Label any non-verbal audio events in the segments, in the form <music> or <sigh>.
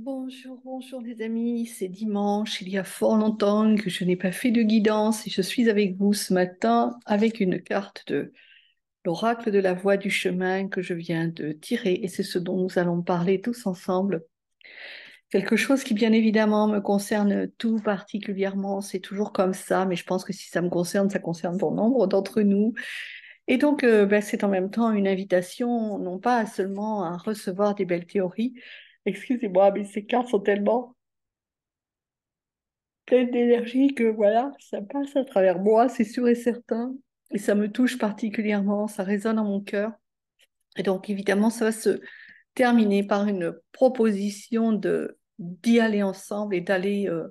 Bonjour, bonjour les amis, c'est dimanche, il y a fort longtemps que je n'ai pas fait de guidance et je suis avec vous ce matin avec une carte de l'oracle de la voie du chemin que je viens de tirer et c'est ce dont nous allons parler tous ensemble. Quelque chose qui bien évidemment me concerne tout particulièrement, c'est toujours comme ça, mais je pense que si ça me concerne, ça concerne bon nombre d'entre nous. Et donc, euh, ben, c'est en même temps une invitation, non pas seulement à recevoir des belles théories, excusez-moi, mais ces cartes sont tellement pleines d'énergie que voilà, ça passe à travers moi, c'est sûr et certain. Et ça me touche particulièrement, ça résonne dans mon cœur. Et donc, évidemment, ça va se terminer par une proposition de d'y aller ensemble et d'aller euh,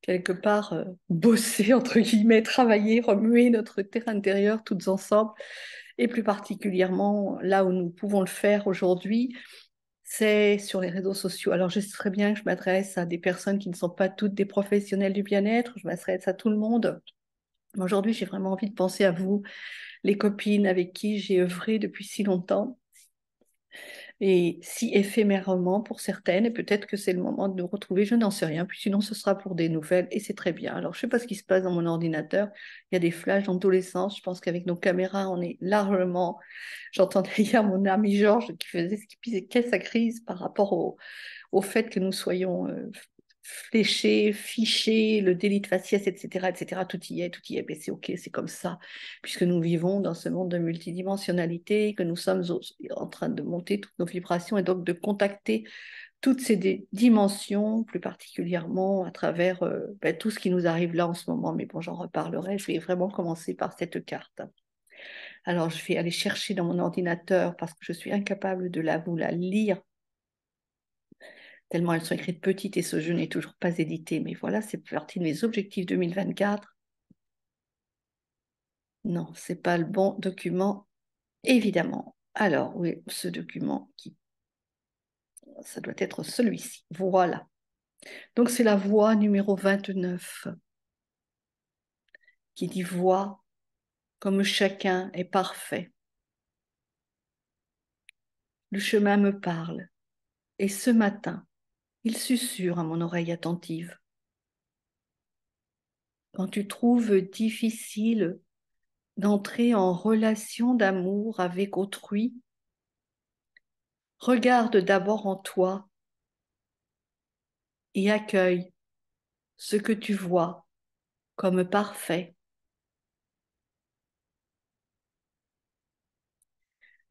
quelque part euh, bosser, <laughs> entre guillemets, travailler, remuer notre terre intérieure toutes ensemble, et plus particulièrement là où nous pouvons le faire aujourd'hui, c'est sur les réseaux sociaux. Alors, je serais bien que je m'adresse à des personnes qui ne sont pas toutes des professionnels du bien-être, je m'adresse à tout le monde. Aujourd'hui, j'ai vraiment envie de penser à vous, les copines avec qui j'ai œuvré depuis si longtemps et si éphémèrement pour certaines, et peut-être que c'est le moment de nous retrouver, je n'en sais rien, puis sinon ce sera pour des nouvelles, et c'est très bien. Alors je ne sais pas ce qui se passe dans mon ordinateur, il y a des flashs dans tous les sens, je pense qu'avec nos caméras, on est largement... <laughs> J'entendais hier mon ami Georges qui faisait ce qui quelle sa crise par rapport au, au fait que nous soyons euh, fléché, fiché, le délit de faciès, etc., etc., tout y est, tout y est, mais c'est ok, c'est comme ça, puisque nous vivons dans ce monde de multidimensionnalité, que nous sommes en train de monter toutes nos vibrations et donc de contacter toutes ces dimensions, plus particulièrement à travers euh, ben, tout ce qui nous arrive là en ce moment, mais bon, j'en reparlerai, je vais vraiment commencer par cette carte. Alors, je vais aller chercher dans mon ordinateur parce que je suis incapable de la, vous la lire tellement elles sont écrites petites et ce jeu n'est toujours pas édité. Mais voilà, c'est parti de mes objectifs 2024. Non, c'est pas le bon document, évidemment. Alors, oui, ce document qui. Ça doit être celui-ci. Voilà. Donc, c'est la voix numéro 29 qui dit voix comme chacun est parfait. Le chemin me parle. Et ce matin, il susurre à mon oreille attentive. Quand tu trouves difficile d'entrer en relation d'amour avec autrui, regarde d'abord en toi et accueille ce que tu vois comme parfait.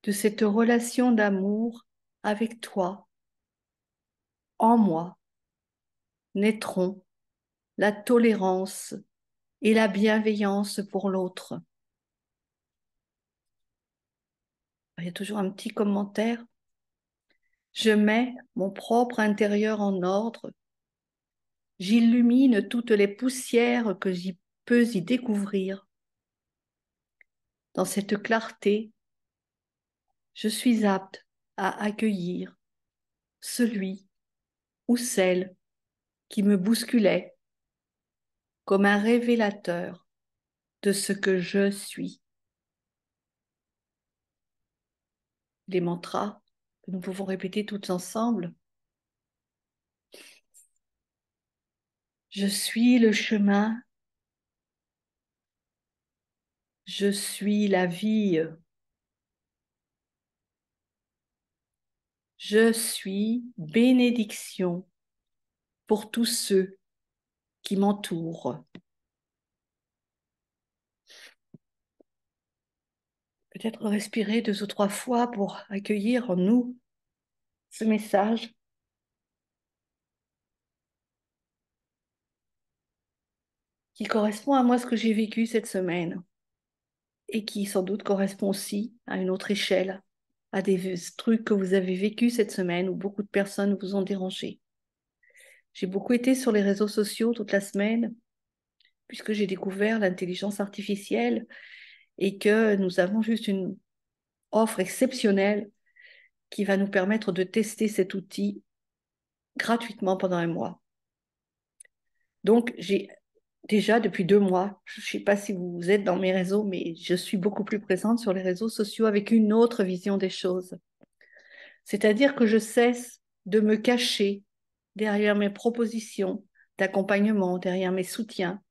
De cette relation d'amour avec toi, en moi naîtront la tolérance et la bienveillance pour l'autre. Il y a toujours un petit commentaire. Je mets mon propre intérieur en ordre. J'illumine toutes les poussières que j'y peux y découvrir. Dans cette clarté, je suis apte à accueillir celui ou celle qui me bousculait comme un révélateur de ce que je suis. Les mantras que nous pouvons répéter toutes ensemble. Je suis le chemin. Je suis la vie. Je suis bénédiction pour tous ceux qui m'entourent. Peut-être respirer deux ou trois fois pour accueillir en nous ce message. qui correspond à moi ce que j'ai vécu cette semaine et qui sans doute correspond aussi à une autre échelle à des trucs que vous avez vécu cette semaine où beaucoup de personnes vous ont dérangé. J'ai beaucoup été sur les réseaux sociaux toute la semaine puisque j'ai découvert l'intelligence artificielle et que nous avons juste une offre exceptionnelle qui va nous permettre de tester cet outil gratuitement pendant un mois. Donc, j'ai déjà depuis deux mois. Je ne sais pas si vous êtes dans mes réseaux, mais je suis beaucoup plus présente sur les réseaux sociaux avec une autre vision des choses. C'est-à-dire que je cesse de me cacher derrière mes propositions d'accompagnement, derrière mes soutiens.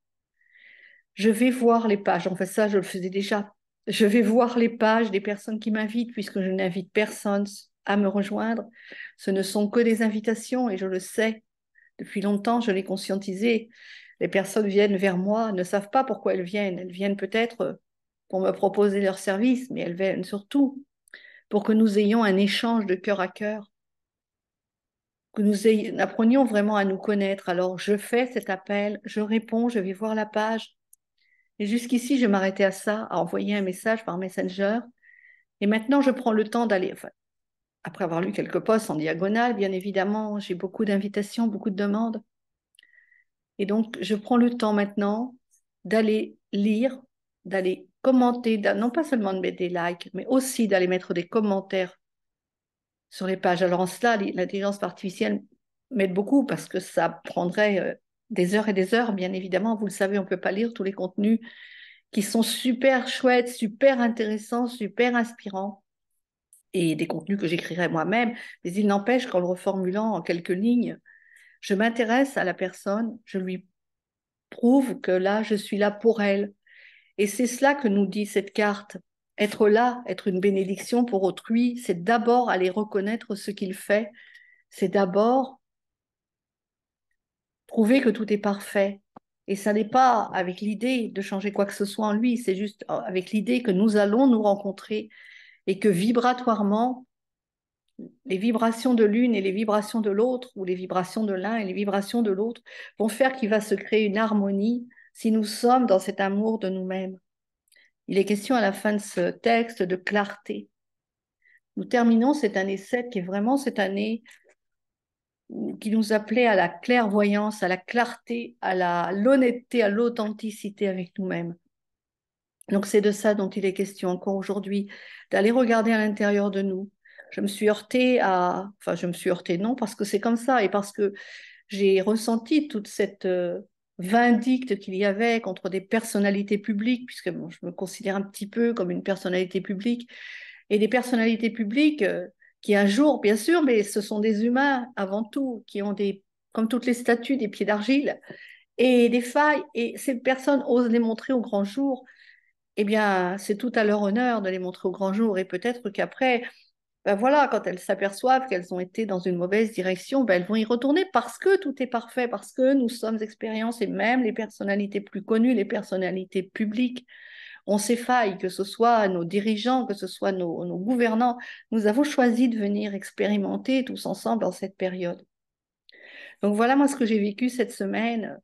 Je vais voir les pages, en fait ça je le faisais déjà, je vais voir les pages des personnes qui m'invitent puisque je n'invite personne à me rejoindre. Ce ne sont que des invitations et je le sais. Depuis longtemps, je l'ai conscientisé les personnes viennent vers moi, ne savent pas pourquoi elles viennent. Elles viennent peut-être euh, pour me proposer leur service, mais elles viennent surtout pour que nous ayons un échange de cœur à cœur, que nous apprenions vraiment à nous connaître. Alors je fais cet appel, je réponds, je vais voir la page. Et jusqu'ici, je m'arrêtais à ça, à envoyer un message par Messenger. Et maintenant, je prends le temps d'aller, après avoir lu quelques postes en diagonale, bien évidemment, j'ai beaucoup d'invitations, beaucoup de demandes. Et donc, je prends le temps maintenant d'aller lire, d'aller commenter, non pas seulement de mettre des likes, mais aussi d'aller mettre des commentaires sur les pages. Alors en cela, l'intelligence artificielle m'aide beaucoup parce que ça prendrait euh, des heures et des heures, bien évidemment. Vous le savez, on ne peut pas lire tous les contenus qui sont super chouettes, super intéressants, super inspirants et des contenus que j'écrirais moi-même. Mais il n'empêche qu'en le reformulant en quelques lignes, je m'intéresse à la personne, je lui prouve que là, je suis là pour elle. Et c'est cela que nous dit cette carte. Être là, être une bénédiction pour autrui, c'est d'abord aller reconnaître ce qu'il fait, c'est d'abord prouver que tout est parfait. Et ça n'est pas avec l'idée de changer quoi que ce soit en lui, c'est juste avec l'idée que nous allons nous rencontrer et que vibratoirement, les vibrations de l'une et les vibrations de l'autre, ou les vibrations de l'un et les vibrations de l'autre, vont faire qu'il va se créer une harmonie si nous sommes dans cet amour de nous-mêmes. Il est question à la fin de ce texte de clarté. Nous terminons cette année 7 qui est vraiment cette année qui nous appelait à la clairvoyance, à la clarté, à l'honnêteté, à l'authenticité avec nous-mêmes. Donc c'est de ça dont il est question encore aujourd'hui, d'aller regarder à l'intérieur de nous, je me suis heurtée à, enfin je me suis heurtée non parce que c'est comme ça et parce que j'ai ressenti toute cette euh, vindicte qu'il y avait contre des personnalités publiques, puisque bon, je me considère un petit peu comme une personnalité publique, et des personnalités publiques euh, qui un jour, bien sûr, mais ce sont des humains avant tout, qui ont des, comme toutes les statues, des pieds d'argile et des failles, et ces personnes osent les montrer au grand jour. Eh bien, c'est tout à leur honneur de les montrer au grand jour, et peut-être qu'après, ben voilà, quand elles s'aperçoivent qu'elles ont été dans une mauvaise direction, ben elles vont y retourner parce que tout est parfait, parce que nous sommes expériences et même les personnalités plus connues, les personnalités publiques, on s'effaille, que ce soit nos dirigeants, que ce soit nos, gouvernants, nous avons choisi de venir expérimenter tous ensemble dans cette période. Donc voilà moi ce que j'ai vécu cette semaine.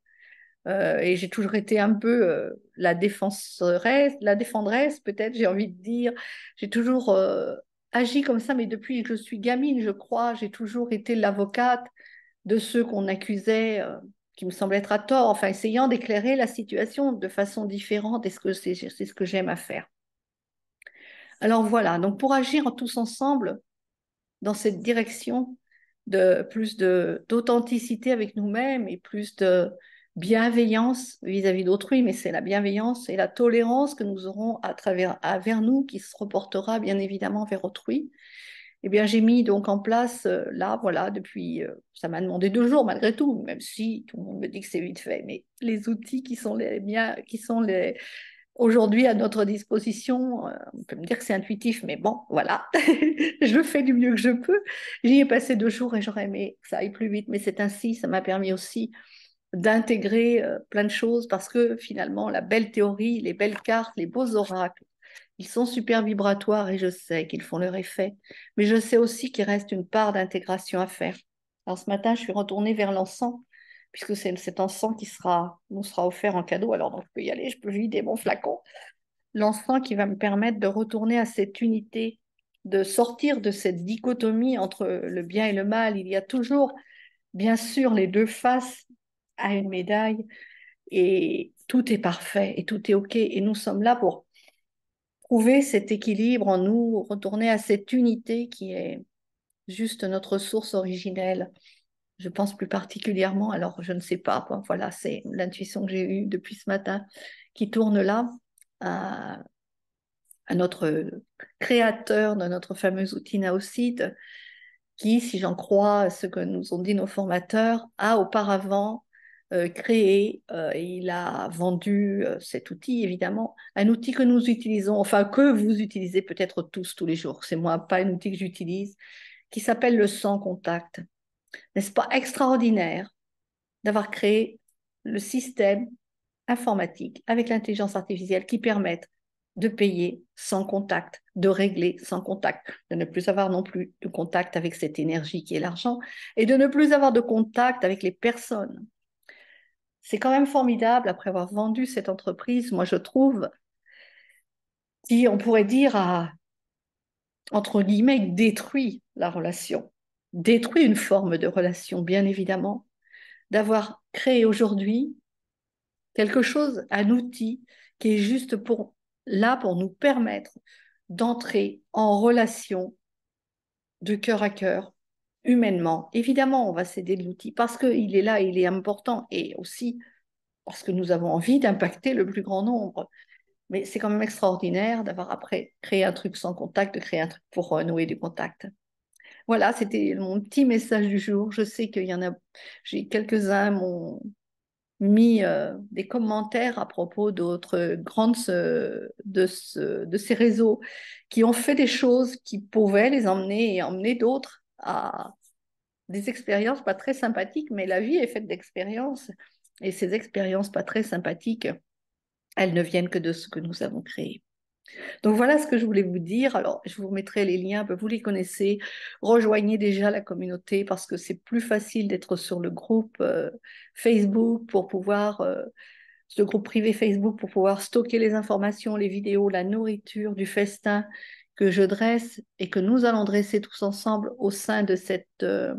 Euh, et j'ai toujours été un peu euh, la la défendresse peut-être, j'ai envie de dire. J'ai toujours euh, Agis comme ça, mais depuis que je suis gamine, je crois, j'ai toujours été l'avocate de ceux qu'on accusait, euh, qui me semblait être à tort, enfin essayant d'éclairer la situation de façon différente, et ce que c'est, ce que j'aime à faire. Alors voilà, donc pour agir tous ensemble dans cette direction de plus de, d'authenticité avec nous-mêmes et plus de, bienveillance vis-à-vis d'autrui, mais c'est la bienveillance et la tolérance que nous aurons à travers vers nous qui se reportera bien évidemment vers autrui. Eh bien, j'ai mis donc en place euh, là, voilà, depuis, euh, ça m'a demandé deux jours malgré tout, même si tout le monde me dit que c'est vite fait, mais les outils qui sont les miens, qui sont les aujourd'hui à notre disposition, euh, on peut me dire que c'est intuitif, mais bon, voilà, <laughs> je fais du mieux que je peux. J'y ai passé deux jours et j'aurais aimé que ça aille plus vite, mais c'est ainsi, ça m'a permis aussi d'intégrer euh, plein de choses parce que finalement, la belle théorie, les belles cartes, les beaux oracles, ils sont super vibratoires et je sais qu'ils font leur effet, mais je sais aussi qu'il reste une part d'intégration à faire. Alors ce matin, je suis retournée vers l'encens, puisque c'est cet encens qui sera, nous sera offert en cadeau. Alors donc, je peux y aller, je peux vider mon flacon. L'encens qui va me permettre de retourner à cette unité, de sortir de cette dichotomie entre le bien et le mal. Il y a toujours, bien sûr, les deux faces à une médaille et tout est parfait et tout est OK. Et nous sommes là pour trouver cet équilibre en nous, retourner à cette unité qui est juste notre source originelle. Je pense plus particulièrement, alors je ne sais pas, voilà, c'est l'intuition que j'ai eue depuis ce matin qui tourne là à, notre créateur de notre fameuse outil Naocide, qui, si j'en crois ce que nous ont dit nos formateurs, a auparavant euh, créé, euh, il a vendu euh, cet outil, évidemment, un outil que nous utilisons, enfin que vous utilisez peut-être tous tous les jours. C'est moi pas un outil que j'utilise, qui s'appelle le sans contact. N'est-ce pas extraordinaire d'avoir créé le système informatique avec l'intelligence artificielle qui permet de payer sans contact, de régler sans contact, de ne plus avoir non plus de contact avec cette énergie qui est l'argent et de ne plus avoir de contact avec les personnes c'est quand même formidable, après avoir vendu cette entreprise, moi je trouve, qui, on pourrait dire, a, entre guillemets, détruit la relation, détruit une forme de relation, bien évidemment, d'avoir créé aujourd'hui quelque chose, un outil qui est juste pour, là pour nous permettre d'entrer en relation de cœur à cœur humainement. Évidemment, on va céder l'outil parce qu'il est là, il est important et aussi parce que nous avons envie d'impacter le plus grand nombre. Mais c'est quand même extraordinaire d'avoir après créé un truc sans contact, de créer un truc pour euh, nouer du contact. Voilà, c'était mon petit message du jour. Je sais qu'il y en a, j'ai quelques-uns m'ont mis euh, des commentaires à propos d'autres grandes euh, de, de ces réseaux qui ont fait des choses qui pouvaient les emmener et emmener d'autres à des expériences pas très sympathiques, mais la vie est faite d'expériences et ces expériences pas très sympathiques, elles ne viennent que de ce que nous avons créé. Donc voilà ce que je voulais vous dire. Alors, je vous mettrai les liens, ben, vous les connaissez. Rejoignez déjà la communauté parce que c'est plus facile d'être sur le groupe euh, Facebook pour pouvoir, euh, groupe privé Facebook pour pouvoir stocker les informations, les vidéos, la nourriture, du festin que je dresse et que nous allons dresser tous ensemble au sein de cette euh,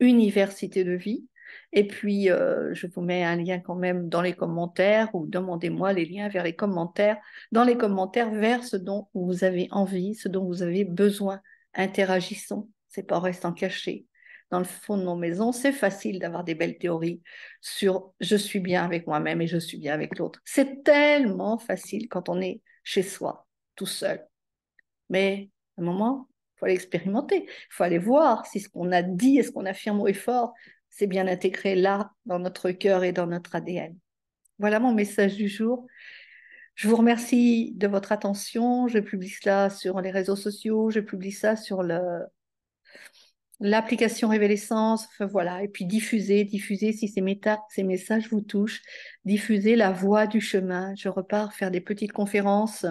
université de vie. Et puis, euh, je vous mets un lien quand même dans les commentaires ou demandez-moi les liens vers les commentaires, dans les commentaires vers ce dont vous avez envie, ce dont vous avez besoin. Interagissons, c'est pas en restant caché. Dans le fond de nos maisons, c'est facile d'avoir des belles théories sur je suis bien avec moi-même et je suis bien avec l'autre. C'est tellement facile quand on est chez soi, tout seul. Mais à un moment, il faut aller expérimenter, il faut aller voir si ce qu'on a dit et ce qu'on affirme au effort, c'est bien intégré là, dans notre cœur et dans notre ADN. Voilà mon message du jour. Je vous remercie de votre attention. Je publie cela sur les réseaux sociaux, je publie ça sur le, l'application Révélescence, voilà, et puis diffusez, diffusez si ces, ces messages vous touchent, diffusez la voix du chemin. Je repars faire des petites conférences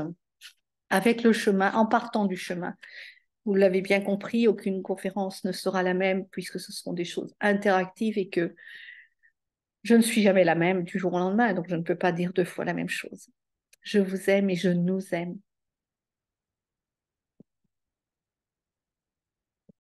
avec le chemin, en partant du chemin. Vous l'avez bien compris, aucune conférence ne sera la même puisque ce seront des choses interactives et que je ne suis jamais la même du jour au lendemain, donc je ne peux pas dire deux fois la même chose. Je vous aime et je nous aime.